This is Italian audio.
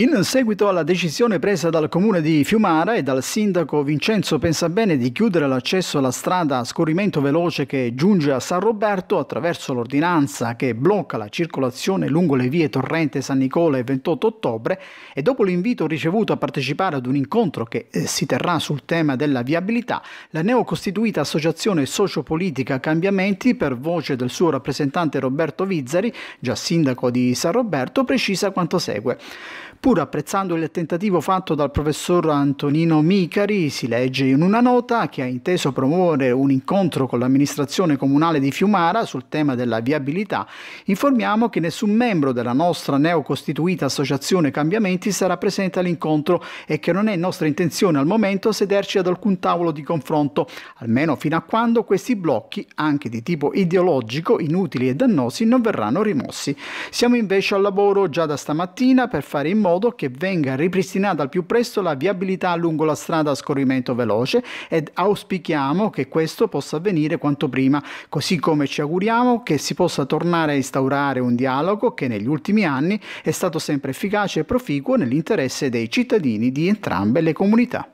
In seguito alla decisione presa dal comune di Fiumara e dal sindaco Vincenzo Pensabene di chiudere l'accesso alla strada a scorrimento veloce che giunge a San Roberto attraverso l'ordinanza che blocca la circolazione lungo le vie Torrente San Nicola il 28 ottobre e dopo l'invito ricevuto a partecipare ad un incontro che eh, si terrà sul tema della viabilità, la neocostituita associazione sociopolitica Cambiamenti per voce del suo rappresentante Roberto Vizzari, già sindaco di San Roberto, precisa quanto segue. Pur apprezzando il tentativo fatto dal professor Antonino Micari, si legge in una nota che ha inteso promuovere un incontro con l'amministrazione comunale di Fiumara sul tema della viabilità, informiamo che nessun membro della nostra neocostituita associazione Cambiamenti sarà presente all'incontro e che non è nostra intenzione al momento sederci ad alcun tavolo di confronto, almeno fino a quando questi blocchi, anche di tipo ideologico, inutili e dannosi, non verranno rimossi. Siamo invece al lavoro già da stamattina per fare in modo modo che venga ripristinata al più presto la viabilità lungo la strada a scorrimento veloce ed auspichiamo che questo possa avvenire quanto prima, così come ci auguriamo che si possa tornare a instaurare un dialogo che negli ultimi anni è stato sempre efficace e proficuo nell'interesse dei cittadini di entrambe le comunità.